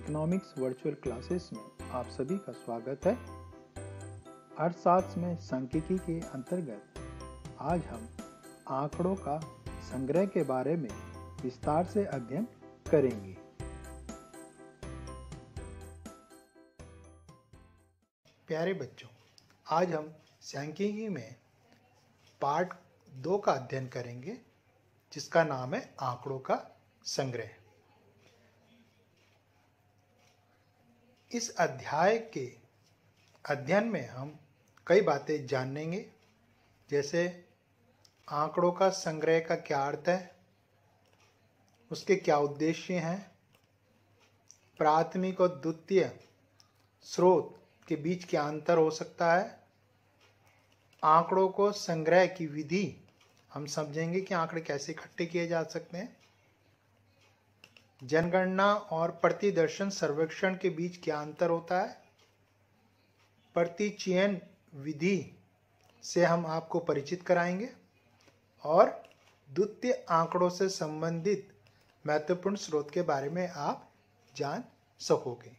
economics virtual classes में आप सभी का स्वागत है अर्थशास्त्र में सांख्यिकी के अंतर्गत आज हम आंकड़ों का संग्रह के बारे में विस्तार से अध्ययन करेंगे प्यारे बच्चों आज हम सांख्यिकी में पार्ट दो का अध्ययन करेंगे जिसका नाम है आंकड़ों का संग्रह इस अध्याय के अध्ययन में हम कई बातें जानेंगे जैसे आंकड़ों का संग्रह का क्या अर्थ है उसके क्या उद्देश्य हैं प्राथमिक और द्वितीय स्रोत के बीच क्या अंतर हो सकता है आंकड़ों को संग्रह की विधि हम समझेंगे कि आंकड़े कैसे इकट्ठे किए जा सकते हैं जनगणना और प्रतिदर्शन सर्वेक्षण के बीच क्या अंतर होता है प्रतिचयन विधि से हम आपको परिचित कराएंगे और द्वितीय आंकड़ों से संबंधित महत्वपूर्ण स्रोत के बारे में आप जान सकोगे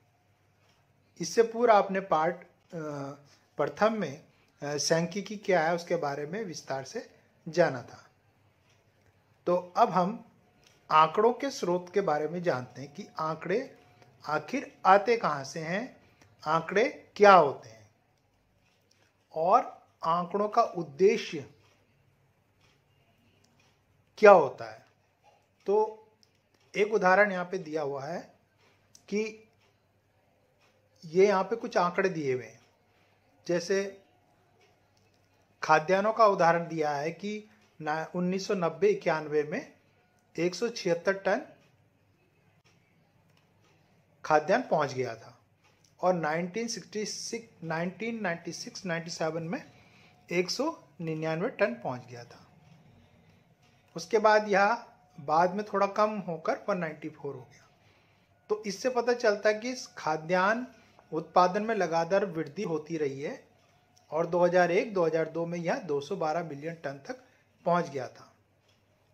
इससे पूर्व आपने पार्ट प्रथम में सैंख्यिकी क्या है उसके बारे में विस्तार से जाना था तो अब हम आंकड़ों के स्रोत के बारे में जानते हैं कि आंकड़े आखिर आते कहाँ से हैं आंकड़े क्या होते हैं और आंकड़ों का उद्देश्य क्या होता है तो एक उदाहरण यहाँ पे दिया हुआ है कि ये यहाँ पे कुछ आंकड़े दिए हुए हैं जैसे खाद्यान्नों का उदाहरण दिया है कि उन्नीस सौ में 176 टन खाद्यान्न पहुंच गया था और 1966 1996 97 में एक निन्यानवे टन पहुंच गया था उसके बाद यह बाद में थोड़ा कम होकर 194 हो गया तो इससे पता चलता कि खाद्यान्न उत्पादन में लगातार वृद्धि होती रही है और 2001-2002 में यह 212 मिलियन टन तक पहुंच गया था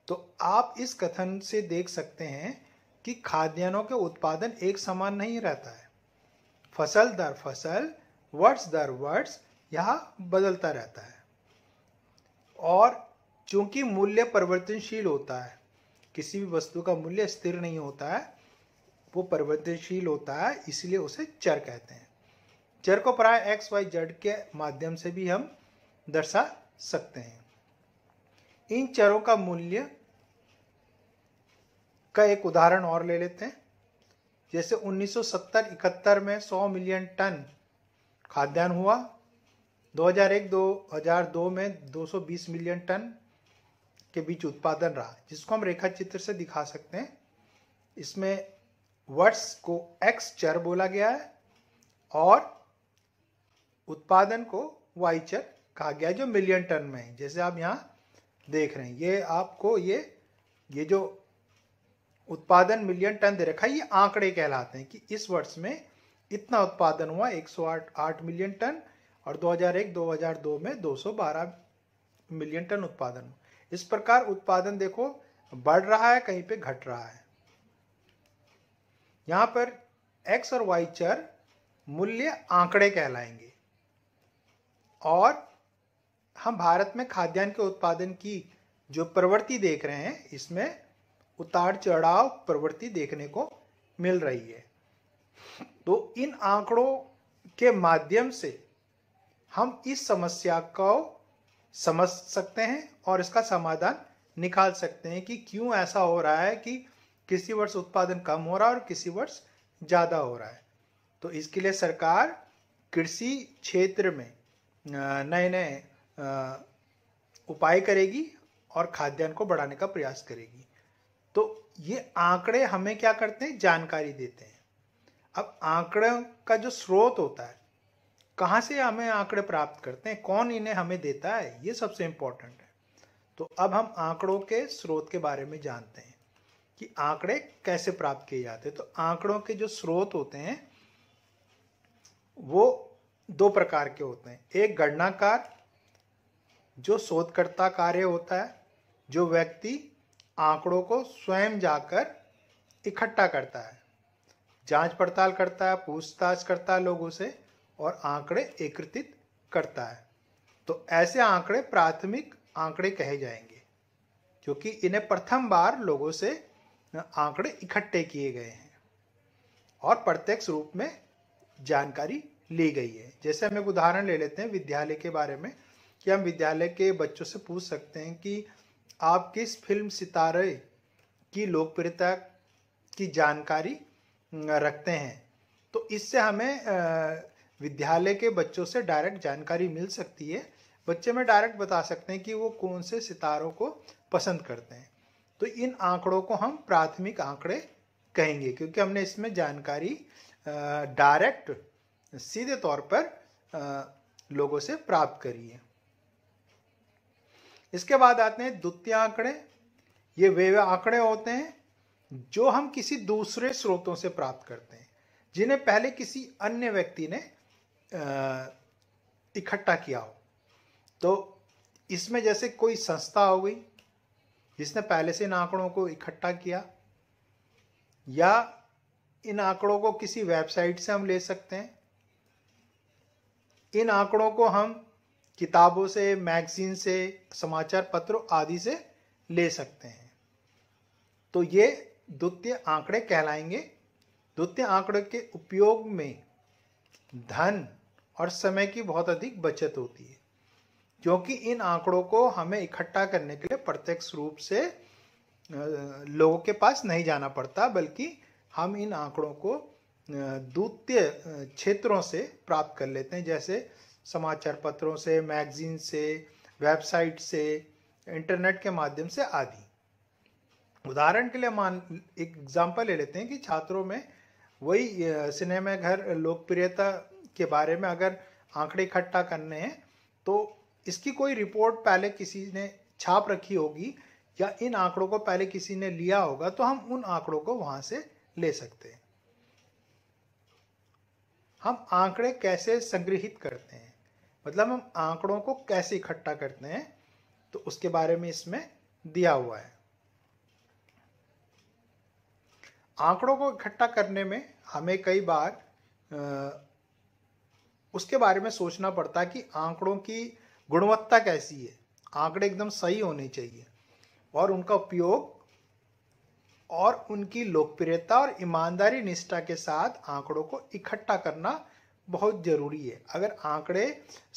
तो आप इस कथन से देख सकते हैं कि खाद्यान्नों के उत्पादन एक समान नहीं रहता है फसल दर फसल वर्ष दर वर्ष यह बदलता रहता है और चूंकि मूल्य परिवर्तनशील होता है किसी भी वस्तु का मूल्य स्थिर नहीं होता है वो परिवर्तनशील होता है इसलिए उसे चर कहते हैं चर को प्राय एक्स वाई जेड के माध्यम से भी हम दर्शा सकते हैं इन चरों का मूल्य का एक उदाहरण और ले लेते हैं जैसे 1970-71 में 100 मिलियन टन खाद्यान्न हुआ 2001-2002 में 220 मिलियन टन के बीच उत्पादन रहा जिसको हम रेखा चित्र से दिखा सकते हैं इसमें वर्ष को एक्स चर बोला गया है और उत्पादन को वाई चर कहा गया है जो मिलियन टन में है जैसे आप यहाँ देख रहे हैं ये आपको ये ये जो उत्पादन मिलियन टन दे रखा है ये आंकड़े कहलाते हैं कि इस वर्ष में इतना उत्पादन हुआ 108 मिलियन टन और 2001-2002 में 212 मिलियन टन उत्पादन इस प्रकार उत्पादन देखो बढ़ रहा है कहीं पे घट रहा है यहां पर एक्स और वाई चर मूल्य आंकड़े कहलाएंगे और हम भारत में खाद्यान्न के उत्पादन की जो प्रवृत्ति देख रहे हैं इसमें उतार चढ़ाव प्रवृत्ति देखने को मिल रही है तो इन आंकड़ों के माध्यम से हम इस समस्या को समझ सकते हैं और इसका समाधान निकाल सकते हैं कि क्यों ऐसा हो रहा है कि किसी वर्ष उत्पादन कम हो रहा है और किसी वर्ष ज़्यादा हो रहा है तो इसके लिए सरकार कृषि क्षेत्र में नए नए उपाय करेगी और खाद्यान्न को बढ़ाने का प्रयास करेगी तो ये आंकड़े हमें क्या करते हैं जानकारी देते हैं अब आंकड़ों का जो स्रोत होता है कहाँ से हमें आंकड़े प्राप्त करते हैं कौन इन्हें हमें देता है ये सबसे इम्पोर्टेंट है तो अब हम आंकड़ों के स्रोत के बारे में जानते हैं कि आंकड़े कैसे प्राप्त किए जाते हैं तो आंकड़ों के जो स्रोत होते हैं वो दो प्रकार के होते हैं एक गणनाकार जो शोधकर्ता कार्य होता है जो व्यक्ति आंकड़ों को स्वयं जाकर इकट्ठा करता है जांच पड़ताल करता है पूछताछ करता है लोगों से और आंकड़े एकत्रित करता है तो ऐसे आंकड़े प्राथमिक आंकड़े कहे जाएंगे क्योंकि इन्हें प्रथम बार लोगों से आंकड़े इकट्ठे किए गए हैं और प्रत्यक्ष रूप में जानकारी ली गई है जैसे हम एक उदाहरण ले लेते हैं विद्यालय के बारे में कि हम विद्यालय के बच्चों से पूछ सकते हैं कि आप किस फिल्म सितारे की लोकप्रियता की जानकारी रखते हैं तो इससे हमें विद्यालय के बच्चों से डायरेक्ट जानकारी मिल सकती है बच्चे में डायरेक्ट बता सकते हैं कि वो कौन से सितारों को पसंद करते हैं तो इन आंकड़ों को हम प्राथमिक आंकड़े कहेंगे क्योंकि हमने इसमें जानकारी डायरेक्ट सीधे तौर पर लोगों से प्राप्त करी है इसके बाद आते हैं द्वितीय आंकड़े ये वे आंकड़े होते हैं जो हम किसी दूसरे स्रोतों से प्राप्त करते हैं जिन्हें पहले किसी अन्य व्यक्ति ने इकट्ठा किया हो तो इसमें जैसे कोई संस्था हो गई जिसने पहले से इन आंकड़ों को इकट्ठा किया या इन आंकड़ों को किसी वेबसाइट से हम ले सकते हैं इन आंकड़ों को हम किताबों से मैगजीन से समाचार पत्रों आदि से ले सकते हैं तो ये द्वितीय आंकड़े कहलाएंगे द्वितीय आंकड़े के उपयोग में धन और समय की बहुत अधिक बचत होती है क्योंकि इन आंकड़ों को हमें इकट्ठा करने के लिए प्रत्यक्ष रूप से लोगों के पास नहीं जाना पड़ता बल्कि हम इन आंकड़ों को द्वितीय क्षेत्रों से प्राप्त कर लेते हैं जैसे समाचार पत्रों से मैगजीन से वेबसाइट से इंटरनेट के माध्यम से आदि उदाहरण के लिए मान एक एग्जाम्पल ले लेते हैं कि छात्रों में वही सिनेमा घर लोकप्रियता के बारे में अगर आंकड़े इकट्ठा करने हैं तो इसकी कोई रिपोर्ट पहले किसी ने छाप रखी होगी या इन आंकड़ों को पहले किसी ने लिया होगा तो हम उन आंकड़ों को वहां से ले सकते हैं हम आंकड़े कैसे संग्रहित करते हैं मतलब हम आंकड़ों को कैसे इकट्ठा करते हैं तो उसके बारे में इसमें दिया हुआ है आंकड़ों को इकट्ठा करने में हमें कई बार आ, उसके बारे में सोचना पड़ता है कि आंकड़ों की गुणवत्ता कैसी है आंकड़े एकदम सही होने चाहिए और उनका उपयोग और उनकी लोकप्रियता और ईमानदारी निष्ठा के साथ आंकड़ों को इकट्ठा करना बहुत ज़रूरी है अगर आंकड़े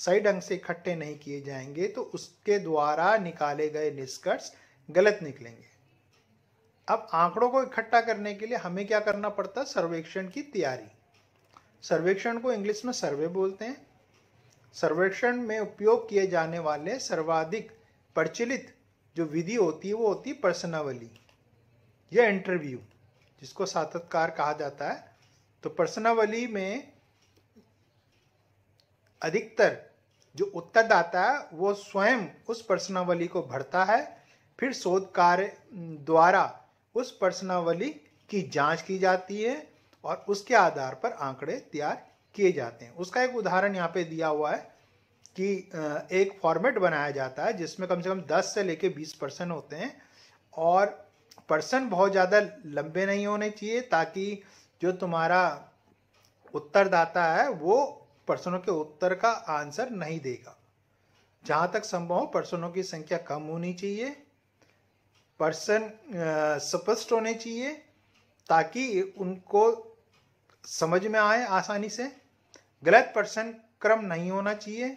सही ढंग से इकट्ठे नहीं किए जाएंगे तो उसके द्वारा निकाले गए निष्कर्ष गलत निकलेंगे अब आंकड़ों को इकट्ठा करने के लिए हमें क्या करना पड़ता है सर्वेक्षण की तैयारी सर्वेक्षण को इंग्लिश में सर्वे बोलते हैं सर्वेक्षण में उपयोग किए जाने वाले सर्वाधिक प्रचलित जो विधि होती है वो होती है पर्सनावली या इंटरव्यू जिसको सातत्कार कहा जाता है तो पर्सनावली में अधिकतर जो उत्तरदाता है वो स्वयं उस प्रश्नावली को भरता है फिर शोध कार्य द्वारा उस प्रश्नावली की जांच की जाती है और उसके आधार पर आंकड़े तैयार किए जाते हैं उसका एक उदाहरण यहाँ पे दिया हुआ है कि एक फॉर्मेट बनाया जाता है जिसमें कम से कम 10 से लेके 20 पर्सन होते हैं और पर्सन बहुत ज़्यादा लंबे नहीं होने चाहिए ताकि जो तुम्हारा उत्तरदाता है वो प्रश्नों के उत्तर का आंसर नहीं देगा जहां तक संभव हो प्रश्नों की संख्या कम होनी चाहिए प्रश्न स्पष्ट होने चाहिए ताकि उनको समझ में आए आसानी से गलत पर्सन क्रम नहीं होना चाहिए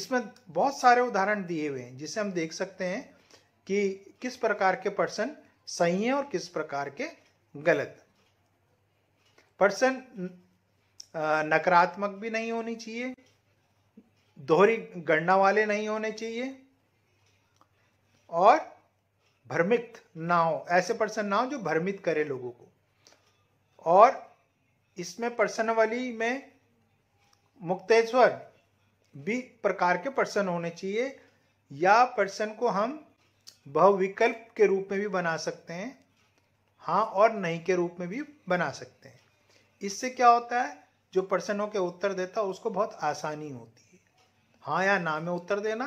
इसमें बहुत सारे उदाहरण दिए हुए हैं जिसे हम देख सकते हैं कि किस प्रकार के पर्सन सही हैं और किस प्रकार के गलत प्रश्न नकारात्मक भी नहीं होनी चाहिए दोहरी गणना वाले नहीं होने चाहिए और भ्रमित ना हो ऐसे पर्सन ना हो जो भ्रमित करे लोगों को और इसमें पर्सन वाली में मुक्तेश्वर भी प्रकार के पर्सन होने चाहिए या पर्सन को हम बहुविकल्प के रूप में भी बना सकते हैं हाँ और नहीं के रूप में भी बना सकते हैं इससे क्या होता है जो पर्सन होकर उत्तर देता है उसको बहुत आसानी होती है हाँ या ना में उत्तर देना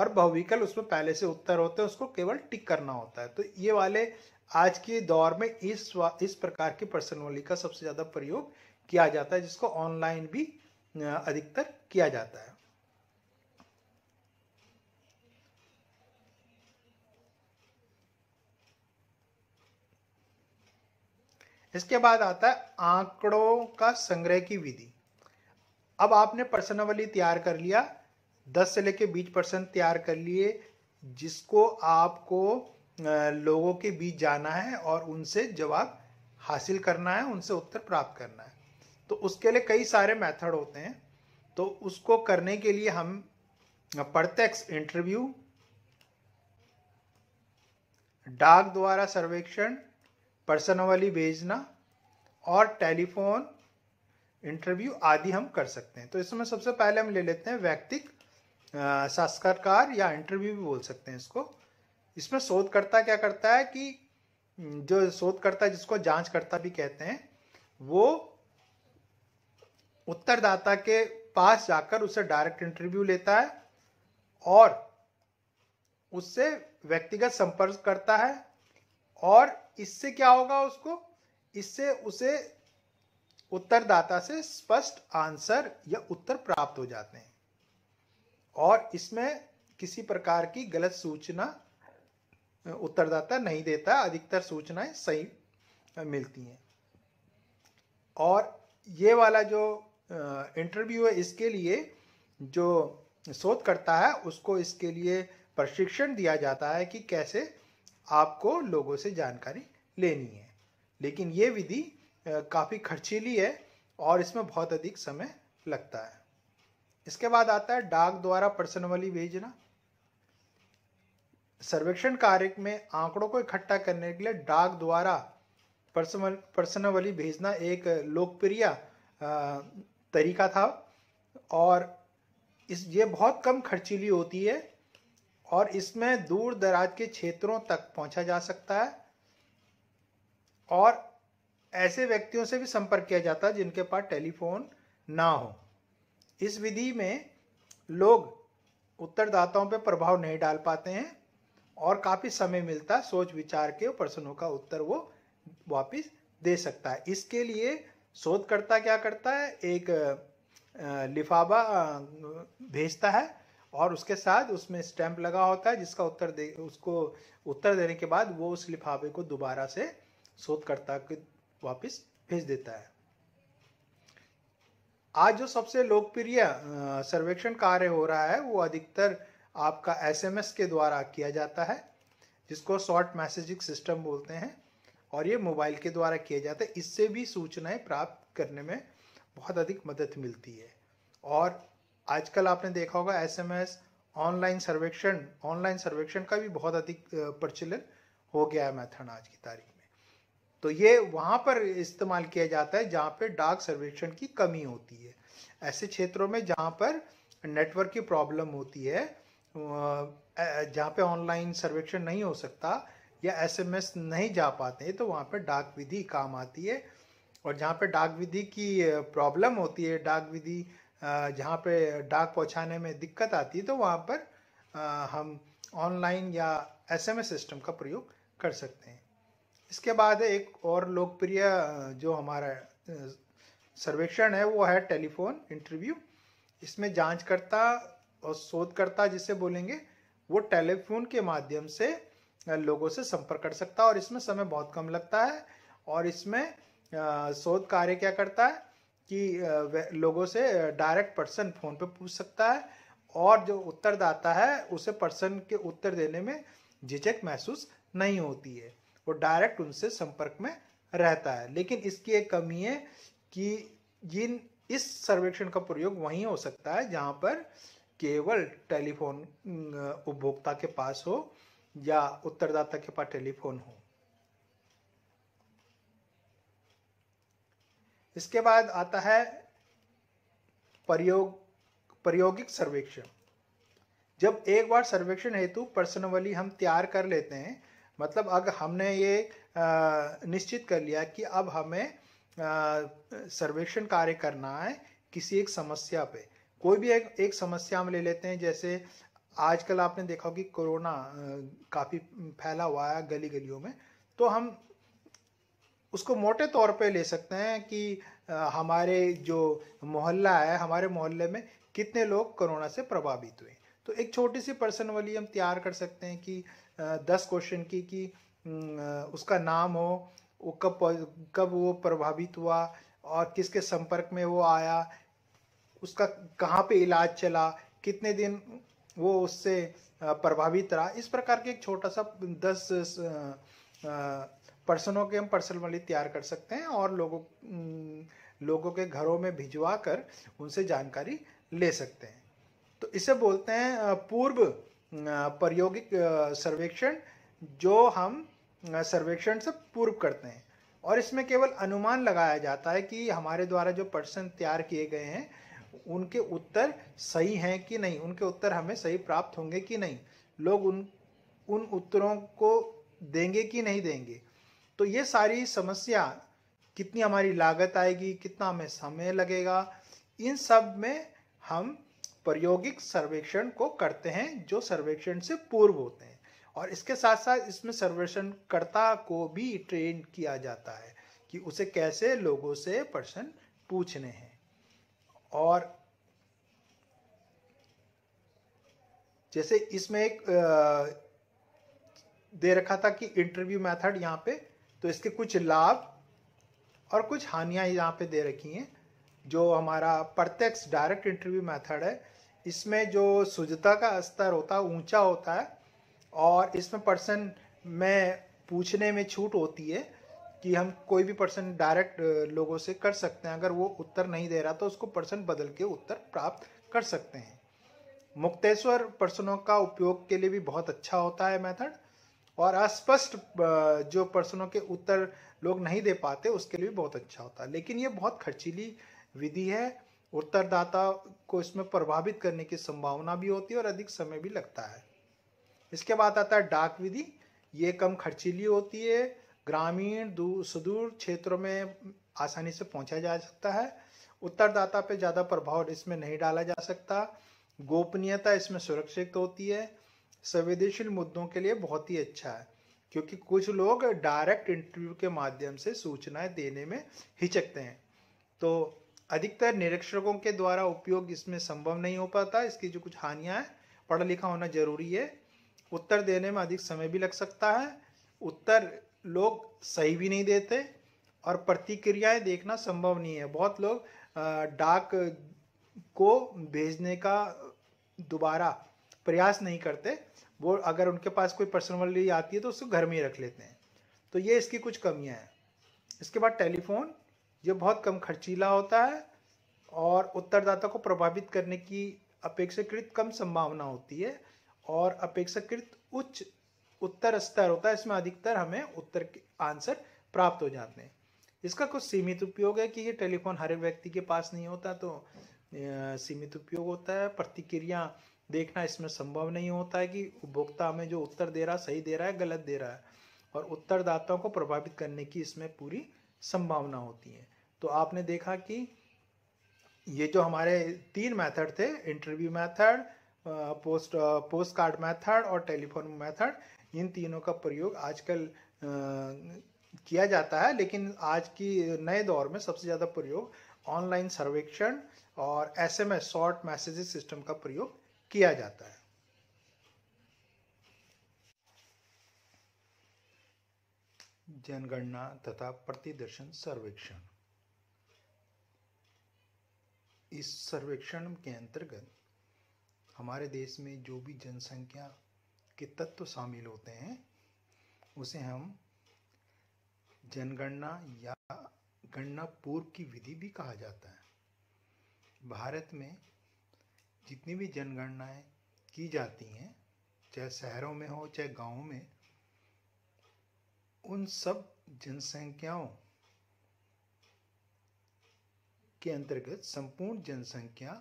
और बहुविकल उसमें पहले से उत्तर होते हैं उसको केवल टिक करना होता है तो ये वाले आज के दौर में इस इस प्रकार की प्रश्नवली का सबसे ज़्यादा प्रयोग किया जाता है जिसको ऑनलाइन भी अधिकतर किया जाता है इसके बाद आता है आंकड़ों का संग्रह की विधि अब आपने पर्सनवली तैयार कर लिया दस से लेकर बीस परसेंट तैयार कर लिए जिसको आपको लोगों के बीच जाना है और उनसे जवाब हासिल करना है उनसे उत्तर प्राप्त करना है तो उसके लिए कई सारे मेथड होते हैं तो उसको करने के लिए हम प्रत्यक्ष इंटरव्यू डाक द्वारा सर्वेक्षण वाली भेजना और टेलीफोन इंटरव्यू आदि हम कर सकते हैं तो इसमें सबसे पहले हम ले लेते हैं व्यक्तिक साक्षात्कार या इंटरव्यू भी बोल सकते हैं इसको इसमें शोधकर्ता क्या करता है कि जो शोधकर्ता जिसको जांचकर्ता भी कहते हैं वो उत्तरदाता के पास जाकर उसे डायरेक्ट इंटरव्यू लेता है और उससे व्यक्तिगत संपर्क करता है और इससे क्या होगा उसको इससे उसे उत्तरदाता से स्पष्ट आंसर या उत्तर प्राप्त हो जाते हैं और इसमें किसी प्रकार की गलत सूचना उत्तरदाता नहीं देता अधिकतर सूचनाएं सही मिलती हैं और ये वाला जो इंटरव्यू है इसके लिए जो शोध करता है उसको इसके लिए प्रशिक्षण दिया जाता है कि कैसे आपको लोगों से जानकारी लेनी है लेकिन ये विधि काफ़ी खर्चीली है और इसमें बहुत अधिक समय लगता है इसके बाद आता है डाक द्वारा पर्सनवली भेजना सर्वेक्षण कार्य में आंकड़ों को इकट्ठा करने के लिए डाक द्वारा पर्सनल पर्सनवली भेजना एक लोकप्रिय तरीका था और इस ये बहुत कम खर्चीली होती है और इसमें दूर दराज के क्षेत्रों तक पहुंचा जा सकता है और ऐसे व्यक्तियों से भी संपर्क किया जाता है जिनके पास टेलीफोन ना हो इस विधि में लोग उत्तरदाताओं पर प्रभाव नहीं डाल पाते हैं और काफ़ी समय मिलता है सोच विचार के प्रश्नों का उत्तर वो वापस दे सकता है इसके लिए शोधकर्ता क्या करता है एक लिफाफा भेजता है और उसके साथ उसमें स्टैंप लगा होता है जिसका उत्तर दे उसको उत्तर देने के बाद वो उस लिफाफे को दोबारा से शोधकर्ता के वापस भेज देता है आज जो सबसे लोकप्रिय सर्वेक्षण कार्य हो रहा है वो अधिकतर आपका एसएमएस के द्वारा किया जाता है जिसको शॉर्ट मैसेजिंग सिस्टम बोलते हैं और ये मोबाइल के द्वारा किया जाता है इससे भी सूचनाएं प्राप्त करने में बहुत अधिक मदद मिलती है और आजकल आपने देखा होगा एसएमएस ऑनलाइन सर्वेक्षण ऑनलाइन सर्वेक्षण का भी बहुत अधिक प्रचलन हो गया है मैथड आज की तारीख में तो ये वहाँ पर इस्तेमाल किया जाता है जहाँ पर डाक सर्वेक्षण की कमी होती है ऐसे क्षेत्रों में जहाँ पर नेटवर्क की प्रॉब्लम होती है जहाँ पे ऑनलाइन सर्वेक्षण नहीं हो सकता या एसएमएस नहीं जा पाते तो वहाँ पर डाक विधि काम आती है और जहाँ पर डाक विधि की प्रॉब्लम होती है डाक विधि जहाँ पे डाक पहुँचाने में दिक्कत आती है तो वहाँ पर हम ऑनलाइन या एसएमएस सिस्टम का प्रयोग कर सकते हैं इसके बाद एक और लोकप्रिय जो हमारा सर्वेक्षण है वो है टेलीफोन इंटरव्यू इसमें जांचकर्ता और शोधकर्ता जिसे बोलेंगे वो टेलीफोन के माध्यम से लोगों से संपर्क कर सकता है और इसमें समय बहुत कम लगता है और इसमें शोध कार्य क्या करता है कि लोगों से डायरेक्ट पर्सन फोन पे पूछ सकता है और जो उत्तर दाता है उसे पर्सन के उत्तर देने में झिझक महसूस नहीं होती है वो डायरेक्ट उनसे संपर्क में रहता है लेकिन इसकी एक कमी है कि जिन इस सर्वेक्षण का प्रयोग वहीं हो सकता है जहां पर केवल टेलीफोन उपभोक्ता के पास हो या उत्तरदाता के पास टेलीफोन हो इसके बाद आता है प्रयोग प्रयोगिक सर्वेक्षण जब एक बार सर्वेक्षण हेतु पर्सनली हम तैयार कर लेते हैं मतलब अगर हमने ये निश्चित कर लिया कि अब हमें सर्वेक्षण कार्य करना है किसी एक समस्या पे कोई भी एक एक समस्या हम ले लेते हैं जैसे आजकल आपने देखा कि कोरोना काफ़ी फैला हुआ है गली गलियों में तो हम उसको मोटे तौर पे ले सकते हैं कि हमारे जो मोहल्ला है हमारे मोहल्ले में कितने लोग कोरोना से प्रभावित हुए तो एक छोटी सी पर्सन वाली हम तैयार कर सकते हैं कि दस क्वेश्चन की कि उसका नाम हो वो कब कब वो प्रभावित हुआ और किसके संपर्क में वो आया उसका कहाँ पे इलाज चला कितने दिन वो उससे प्रभावित रहा इस प्रकार के एक छोटा सा दस पर्सनों के हम पर्सनली तैयार कर सकते हैं और लोगों लोगों के घरों में भिजवा कर उनसे जानकारी ले सकते हैं तो इसे बोलते हैं पूर्व प्रायोगिक सर्वेक्षण जो हम सर्वेक्षण से पूर्व करते हैं और इसमें केवल अनुमान लगाया जाता है कि हमारे द्वारा जो पर्सन तैयार किए गए हैं उनके उत्तर सही हैं कि नहीं उनके उत्तर हमें सही प्राप्त होंगे कि नहीं लोग उन उन उत्तरों को देंगे कि नहीं देंगे तो ये सारी समस्या कितनी हमारी लागत आएगी कितना हमें समय लगेगा इन सब में हम प्रायोगिक सर्वेक्षण को करते हैं जो सर्वेक्षण से पूर्व होते हैं और इसके साथ साथ इसमें सर्वेक्षणकर्ता को भी ट्रेन किया जाता है कि उसे कैसे लोगों से प्रश्न पूछने हैं और जैसे इसमें एक दे रखा था कि इंटरव्यू मेथड यहाँ पे तो इसके कुछ लाभ और कुछ हानियाँ यहाँ पे दे रखी हैं जो हमारा प्रत्यक्ष डायरेक्ट इंटरव्यू मेथड है इसमें जो सुजता का स्तर होता है ऊंचा होता है और इसमें पर्सन में पूछने में छूट होती है कि हम कोई भी पर्सन डायरेक्ट लोगों से कर सकते हैं अगर वो उत्तर नहीं दे रहा तो उसको पर्सन बदल के उत्तर प्राप्त कर सकते हैं मुक्तेश्वर पर्सनों का उपयोग के लिए भी बहुत अच्छा होता है मेथड और अस्पष्ट जो प्रश्नों के उत्तर लोग नहीं दे पाते उसके लिए बहुत अच्छा होता है लेकिन ये बहुत खर्चीली विधि है उत्तरदाता को इसमें प्रभावित करने की संभावना भी होती है और अधिक समय भी लगता है इसके बाद आता है डाक विधि ये कम खर्चीली होती है ग्रामीण सुदूर क्षेत्रों में आसानी से पहुंचा जा सकता है उत्तरदाता पे ज़्यादा प्रभाव इसमें नहीं डाला जा सकता गोपनीयता इसमें सुरक्षित होती है संवेदनशील मुद्दों के लिए बहुत ही अच्छा है क्योंकि कुछ लोग डायरेक्ट इंटरव्यू के माध्यम से सूचनाएं देने में हिचकते हैं तो अधिकतर निरीक्षकों के द्वारा उपयोग इसमें संभव नहीं हो पाता इसकी जो कुछ हानियाँ हैं पढ़ा लिखा होना जरूरी है उत्तर देने में अधिक समय भी लग सकता है उत्तर लोग सही भी नहीं देते और प्रतिक्रियाएं देखना संभव नहीं है बहुत लोग डाक को भेजने का दोबारा प्रयास नहीं करते वो अगर उनके पास कोई पर्सनली आती है तो उसको घर में ही रख लेते हैं तो ये इसकी कुछ कमियां हैं इसके बाद टेलीफोन ये बहुत कम खर्चीला होता है और उत्तरदाता को प्रभावित करने की अपेक्षाकृत कम संभावना होती है और अपेक्षाकृत उच्च उत्तर स्तर होता है इसमें अधिकतर हमें उत्तर के आंसर प्राप्त हो जाते हैं इसका कुछ सीमित उपयोग है कि ये टेलीफोन हर एक व्यक्ति के पास नहीं होता तो सीमित उपयोग होता है प्रतिक्रिया देखना इसमें संभव नहीं होता है कि उपभोक्ता हमें जो उत्तर दे रहा सही दे रहा है गलत दे रहा है और उत्तरदाताओं को प्रभावित करने की इसमें पूरी संभावना होती है तो आपने देखा कि ये जो हमारे तीन मेथड थे interview method post post card method और टेलीफोन मेथड इन तीनों का प्रयोग आजकल किया जाता है लेकिन आज की नए दौर में सबसे ज़्यादा प्रयोग ऑनलाइन सर्वेक्षण और एसएमएस शॉर्ट मैसेजेस सिस्टम का प्रयोग किया जाता है जनगणना तथा प्रतिदर्शन सर्वेक्षण इस सर्वेक्षण के अंतर्गत हमारे देश में जो भी जनसंख्या के तत्व शामिल होते हैं उसे हम जनगणना या गणना पूर्व की विधि भी कहा जाता है भारत में जितनी भी जनगणनाएं की जाती हैं चाहे शहरों में हो चाहे गाँव में उन सब जनसंख्याओं के अंतर्गत संपूर्ण जनसंख्या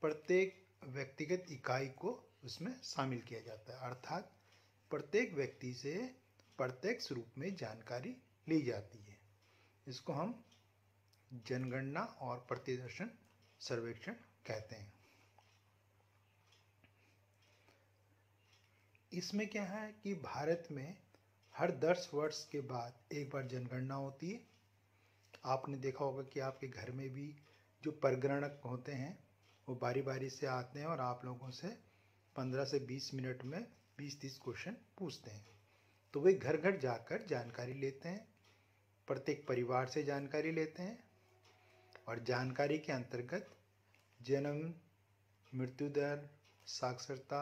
प्रत्येक व्यक्तिगत इकाई को उसमें शामिल किया जाता है अर्थात प्रत्येक व्यक्ति से प्रत्यक्ष रूप में जानकारी ली जाती है इसको हम जनगणना और प्रतिदर्शन सर्वेक्षण कहते हैं इसमें क्या है कि भारत में हर दस वर्ष के बाद एक बार जनगणना होती है आपने देखा होगा कि आपके घर में भी जो परगणक होते हैं वो बारी बारी से आते हैं और आप लोगों से 15 से 20 मिनट में 20 तीस क्वेश्चन पूछते हैं तो वे घर घर जाकर जानकारी लेते हैं प्रत्येक परिवार से जानकारी लेते हैं और जानकारी के अंतर्गत जन्म मृत्यु दर साक्षरता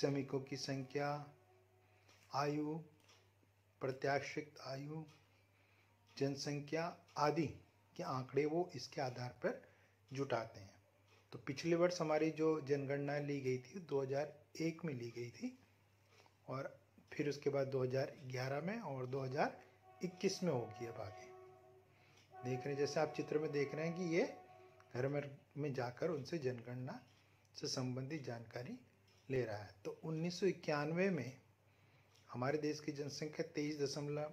श्रमिकों की संख्या आयु प्रत्याशित आयु जनसंख्या आदि के आंकड़े वो इसके आधार पर जुटाते हैं तो पिछले वर्ष हमारी जो जनगणना ली गई थी 2001 में ली गई थी और फिर उसके बाद 2011 में और 2021 में होगी अब आगे देख रहे हैं जैसे आप चित्र में देख रहे हैं कि ये घर में में जाकर उनसे जनगणना से संबंधित जानकारी ले रहा है तो उन्नीस में हमारे देश की जनसंख्या तेईस दशमलव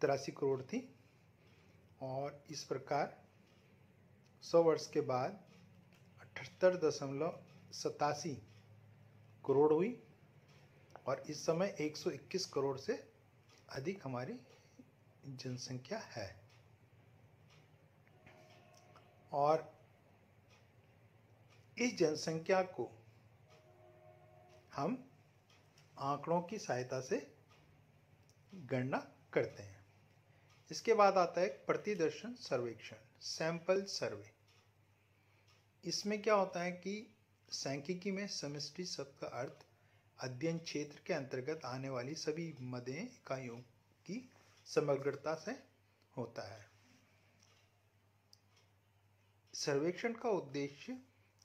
तिरासी करोड़ थी और इस प्रकार सौ वर्ष के बाद अठहत्तर दशमलव सतासी करोड़ हुई और इस समय 121 करोड़ से अधिक हमारी जनसंख्या है और इस जनसंख्या को हम आंकड़ों की सहायता से गणना करते हैं इसके बाद आता है प्रतिदर्शन सर्वेक्षण सैंपल सर्वे इसमें क्या होता है कि सांख्यिकी में समिष्टि शब्द का अर्थ अध्ययन क्षेत्र के अंतर्गत आने वाली सभी मदें इकाइयों की समग्रता से होता है सर्वेक्षण का उद्देश्य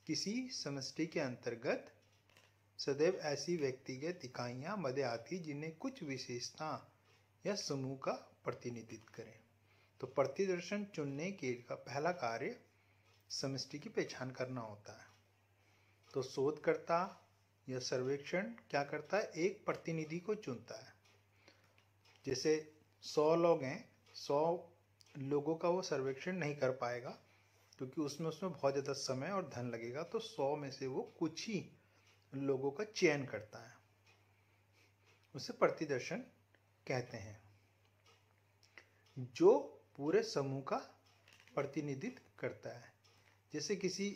किसी समष्टि के अंतर्गत सदैव ऐसी व्यक्तिगत इकाइयाँ मदे आती जिन्हें कुछ विशेषता या समूह का प्रतिनिधित्व करें तो प्रतिदर्शन चुनने के का पहला कार्य समष्टि की पहचान करना होता है तो शोधकर्ता या सर्वेक्षण क्या करता है एक प्रतिनिधि को चुनता है जैसे सौ लोग हैं सौ लोगों का वो सर्वेक्षण नहीं कर पाएगा क्योंकि उसमें उसमें बहुत ज़्यादा समय और धन लगेगा तो सौ में से वो कुछ ही लोगों का चयन करता है उसे प्रतिदर्शन कहते हैं जो पूरे समूह का प्रतिनिधित्व करता है जैसे किसी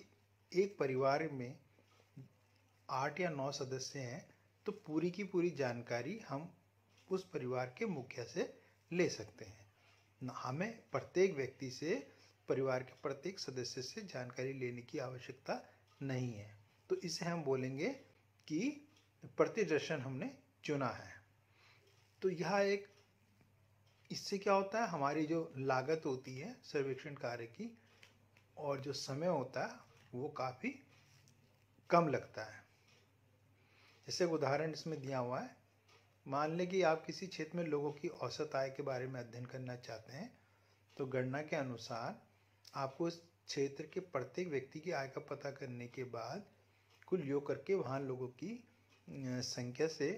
एक परिवार में आठ या नौ सदस्य हैं तो पूरी की पूरी जानकारी हम उस परिवार के मुखिया से ले सकते हैं हमें प्रत्येक व्यक्ति से परिवार के प्रत्येक सदस्य से जानकारी लेने की आवश्यकता नहीं है तो इसे हम बोलेंगे कि प्रतिदर्शन हमने चुना है तो यह एक इससे क्या होता है हमारी जो लागत होती है सर्वेक्षण कार्य की और जो समय होता है वो काफ़ी कम लगता है जैसे उदाहरण इसमें दिया हुआ है मान लें कि आप किसी क्षेत्र में लोगों की औसत आय के बारे में अध्ययन करना चाहते हैं तो गणना के अनुसार आपको उस क्षेत्र के प्रत्येक व्यक्ति की आय का पता करने के बाद कुल योग करके वहाँ लोगों की संख्या से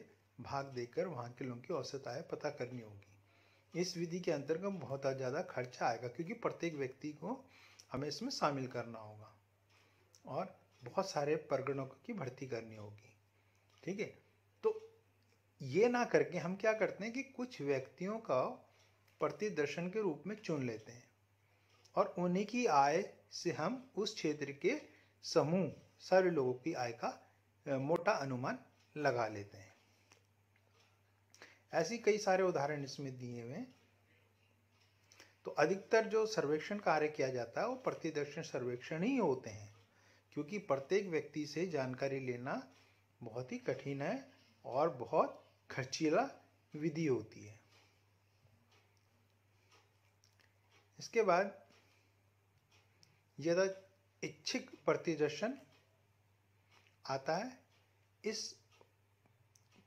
भाग देकर वहाँ के लोगों की औसत आय पता करनी होगी इस विधि के अंतर्गत बहुत ज़्यादा खर्चा आएगा क्योंकि प्रत्येक व्यक्ति को हमें इसमें शामिल करना होगा और बहुत सारे प्रगणों की भर्ती करनी होगी ठीक है तो ये ना करके हम क्या करते हैं कि कुछ व्यक्तियों का प्रतिदर्शन के रूप में चुन लेते हैं और उन्हीं की आय से हम उस क्षेत्र के समूह सारे लोगों की आय का मोटा अनुमान लगा लेते हैं ऐसी कई सारे उदाहरण इसमें दिए हुए हैं तो अधिकतर जो सर्वेक्षण कार्य किया जाता है वो प्रतिदर्शन सर्वेक्षण ही होते हैं क्योंकि प्रत्येक व्यक्ति से जानकारी लेना बहुत ही कठिन है और बहुत खर्चीला विधि होती है इसके बाद यदा इच्छिक प्रतिदर्शन आता है इस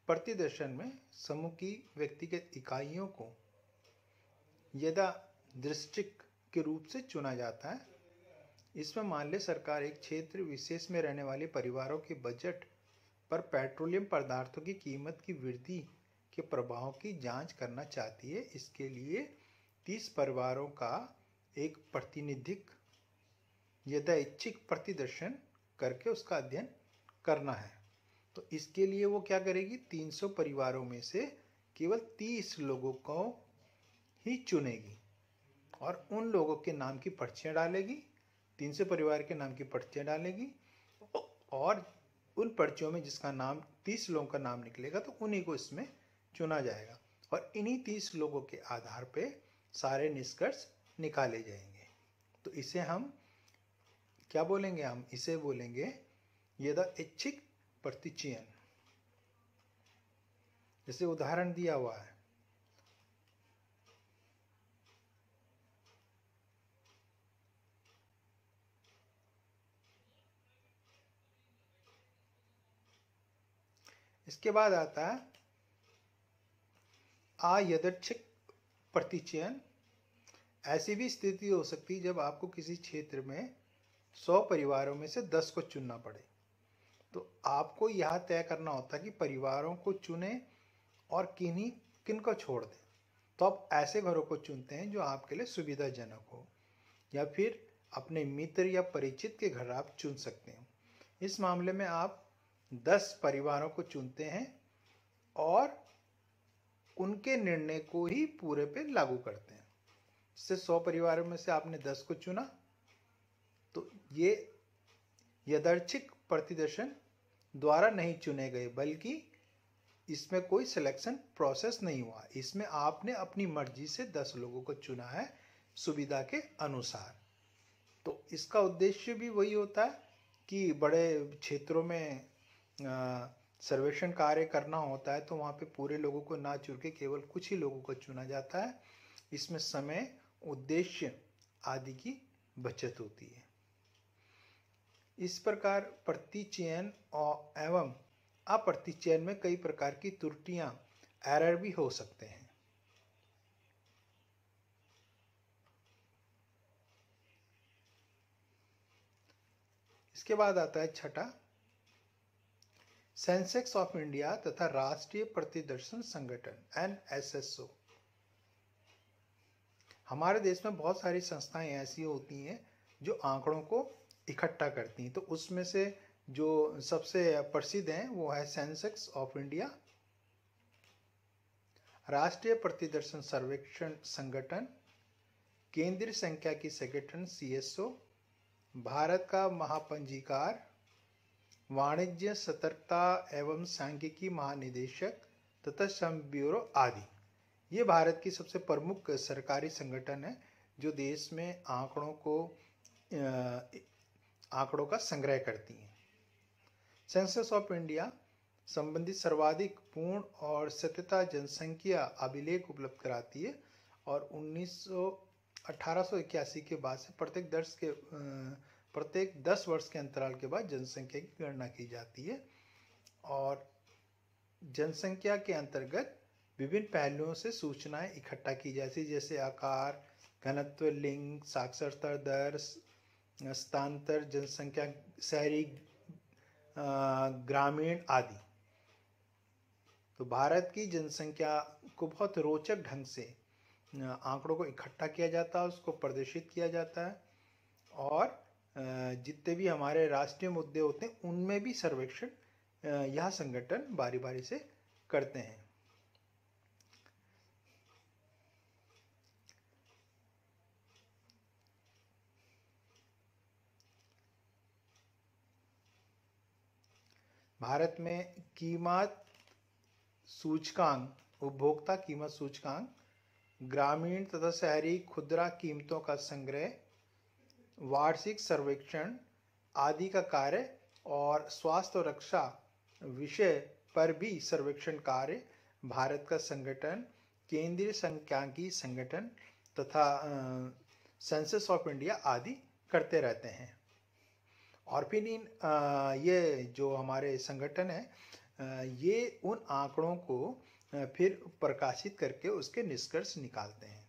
प्रतिदर्शन में समूह की व्यक्तिगत इकाइयों को यदा दृष्टिक के रूप से चुना जाता है इसमें मान ले सरकार एक क्षेत्र विशेष में रहने वाले परिवारों के बजट पर पेट्रोलियम पदार्थों की कीमत की वृद्धि के प्रभाव की जांच करना चाहती है इसके लिए तीस परिवारों का एक प्रतिनिधिक यथाइच्छिक प्रतिदर्शन करके उसका अध्ययन करना है तो इसके लिए वो क्या करेगी 300 परिवारों में से केवल 30 लोगों को ही चुनेगी और उन लोगों के नाम की पर्चियाँ डालेगी 300 परिवार के नाम की पर्चियाँ डालेगी और उन पर्चियों में जिसका नाम 30 लोगों का नाम निकलेगा तो उन्हीं को इसमें चुना जाएगा और इन्हीं तीस लोगों के आधार पर सारे निष्कर्ष निकाले जाएंगे तो इसे हम क्या बोलेंगे हम इसे बोलेंगे यदा इच्छिक प्रतिचयन जैसे उदाहरण दिया हुआ है इसके बाद आता है आयदच्छिक प्रतिचयन ऐसी भी स्थिति हो सकती जब आपको किसी क्षेत्र में सौ परिवारों में से दस को चुनना पड़े तो आपको यह तय करना होता है कि परिवारों को चुने और किन्हीं किन को छोड़ दें तो आप ऐसे घरों को चुनते हैं जो आपके लिए सुविधाजनक हो या फिर अपने मित्र या परिचित के घर आप चुन सकते हैं इस मामले में आप दस परिवारों को चुनते हैं और उनके निर्णय को ही पूरे पे लागू करते हैं इससे सौ परिवारों में से आपने दस को चुना ये यदर्चिक प्रतिदर्शन द्वारा नहीं चुने गए बल्कि इसमें कोई सिलेक्शन प्रोसेस नहीं हुआ इसमें आपने अपनी मर्जी से दस लोगों को चुना है सुविधा के अनुसार तो इसका उद्देश्य भी वही होता है कि बड़े क्षेत्रों में सर्वेक्षण कार्य करना होता है तो वहाँ पे पूरे लोगों को ना चुन के केवल कुछ ही लोगों को चुना जाता है इसमें समय उद्देश्य आदि की बचत होती है इस प्रकार प्रतिचयन और एवं अप्रतिचयन में कई प्रकार की त्रुटियां एरर भी हो सकते हैं इसके बाद आता है छठा सेंसेक्स ऑफ इंडिया तथा राष्ट्रीय प्रतिदर्शन संगठन एन एस एस ओ हमारे देश में बहुत सारी संस्थाएं ऐसी होती हैं जो आंकड़ों को इकट्ठा करती हैं तो उसमें से जो सबसे प्रसिद्ध हैं वो है सेंसेक्स ऑफ इंडिया राष्ट्रीय प्रतिदर्शन सर्वेक्षण संगठन केंद्रीय संख्या की संगठन सी भारत का महापंजीकार वाणिज्य सतर्कता एवं सांख्यिकी महानिदेशक तथा श्रम ब्यूरो आदि ये भारत की सबसे प्रमुख सरकारी संगठन है जो देश में आंकड़ों को आंकड़ों का संग्रह करती हैं सेंसस ऑफ इंडिया संबंधित सर्वाधिक पूर्ण और सत्यता जनसंख्या अभिलेख उपलब्ध कराती है और उन्नीस सौ के बाद से प्रत्येक दर्श के प्रत्येक 10 वर्ष के अंतराल के बाद जनसंख्या की गणना की जाती है और जनसंख्या के अंतर्गत विभिन्न पहलुओं से सूचनाएं इकट्ठा की जाती है जैसे आकार घनत्व लिंग साक्षरता दर स्थानांतर जनसंख्या शहरी ग्रामीण आदि तो भारत की जनसंख्या को बहुत रोचक ढंग से आंकड़ों को इकट्ठा किया जाता है उसको प्रदर्शित किया जाता है और जितने भी हमारे राष्ट्रीय मुद्दे होते हैं उनमें भी सर्वेक्षण यह संगठन बारी बारी से करते हैं भारत में कीमत सूचकांक उपभोक्ता कीमत सूचकांक ग्रामीण तथा शहरी खुदरा कीमतों का संग्रह वार्षिक सर्वेक्षण आदि का कार्य और स्वास्थ्य और रक्षा विषय पर भी सर्वेक्षण कार्य भारत का संगठन केंद्रीय संख्यांकी संगठन तथा सेंसस ऑफ इंडिया आदि करते रहते हैं और फिर इन ये जो हमारे संगठन है ये उन आंकड़ों को फिर प्रकाशित करके उसके निष्कर्ष निकालते हैं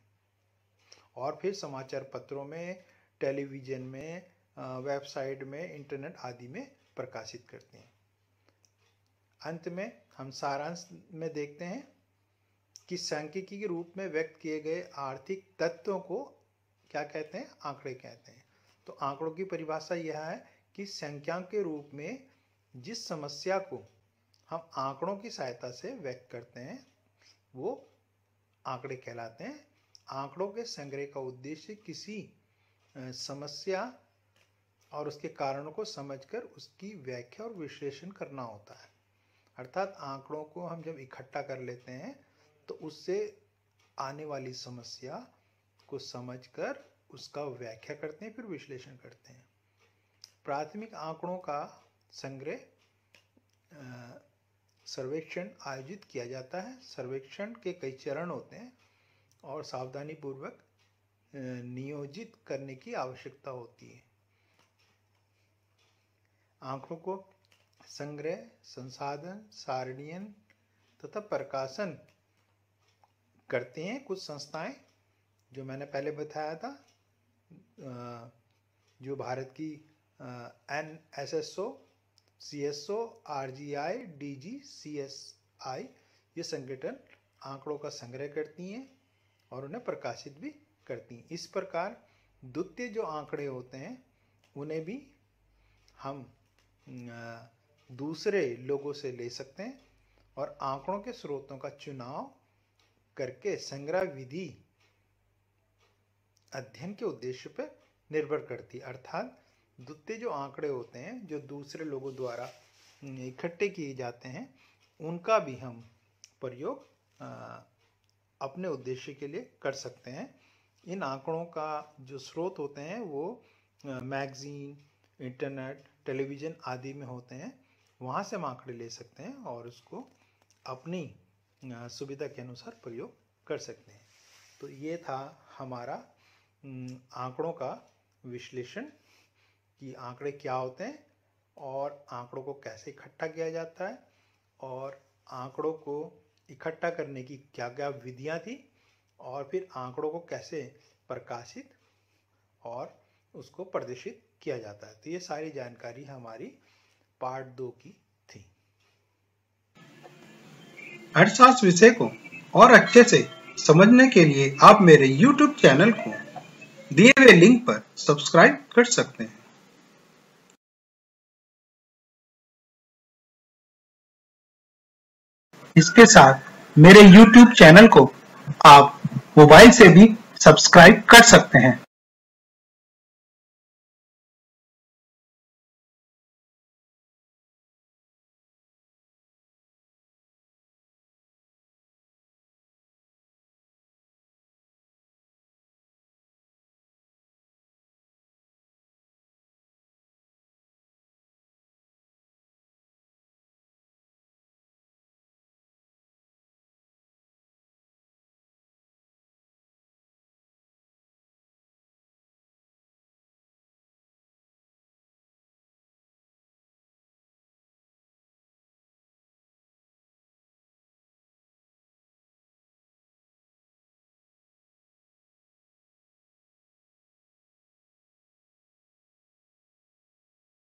और फिर समाचार पत्रों में टेलीविज़न में वेबसाइट में इंटरनेट आदि में प्रकाशित करते हैं अंत में हम सारांश में देखते हैं कि सांख्यिकी के रूप में व्यक्त किए गए आर्थिक तत्वों को क्या कहते हैं आंकड़े कहते हैं तो आंकड़ों की परिभाषा यह है कि संख्या के रूप में जिस समस्या को हम आंकड़ों की सहायता से व्यक्त करते हैं वो आंकड़े कहलाते हैं आंकड़ों के संग्रह का उद्देश्य किसी समस्या और उसके कारणों को समझकर उसकी व्याख्या और विश्लेषण करना होता है अर्थात आंकड़ों को हम जब इकट्ठा कर लेते हैं तो उससे आने वाली समस्या को समझकर उसका व्याख्या करते हैं फिर विश्लेषण करते हैं प्राथमिक आंकड़ों का संग्रह सर्वेक्षण आयोजित किया जाता है सर्वेक्षण के कई चरण होते हैं और सावधानी पूर्वक नियोजित करने की आवश्यकता होती है आंकड़ों को संग्रह संसाधन सारणियन तथा प्रकाशन करते हैं कुछ संस्थाएं जो मैंने पहले बताया था जो भारत की N S S O C S O R G I D G C S I ये संगठन आंकड़ों का संग्रह करती हैं और उन्हें प्रकाशित भी करती हैं इस प्रकार द्वितीय जो आंकड़े होते हैं उन्हें भी हम दूसरे लोगों से ले सकते हैं और आंकड़ों के स्रोतों का चुनाव करके संग्रह विधि अध्ययन के उद्देश्य पर निर्भर करती अर्थात द्वितीय जो आंकड़े होते हैं जो दूसरे लोगों द्वारा इकट्ठे किए जाते हैं उनका भी हम प्रयोग अपने उद्देश्य के लिए कर सकते हैं इन आंकड़ों का जो स्रोत होते हैं वो मैगज़ीन इंटरनेट टेलीविज़न आदि में होते हैं वहाँ से हम आंकड़े ले सकते हैं और उसको अपनी सुविधा के अनुसार प्रयोग कर सकते हैं तो ये था हमारा आंकड़ों का विश्लेषण कि आंकड़े क्या होते हैं और आंकड़ों को कैसे इकट्ठा किया जाता है और आंकड़ों को इकट्ठा करने की क्या क्या विधियाँ थी और फिर आंकड़ों को कैसे प्रकाशित और उसको प्रदर्शित किया जाता है तो ये सारी जानकारी हमारी पार्ट दो की थी अर्थशास्त्र विषय को और अच्छे से समझने के लिए आप मेरे YouTube चैनल को दिए हुए लिंक पर सब्सक्राइब कर सकते हैं इसके साथ मेरे YouTube चैनल को आप मोबाइल से भी सब्सक्राइब कर सकते हैं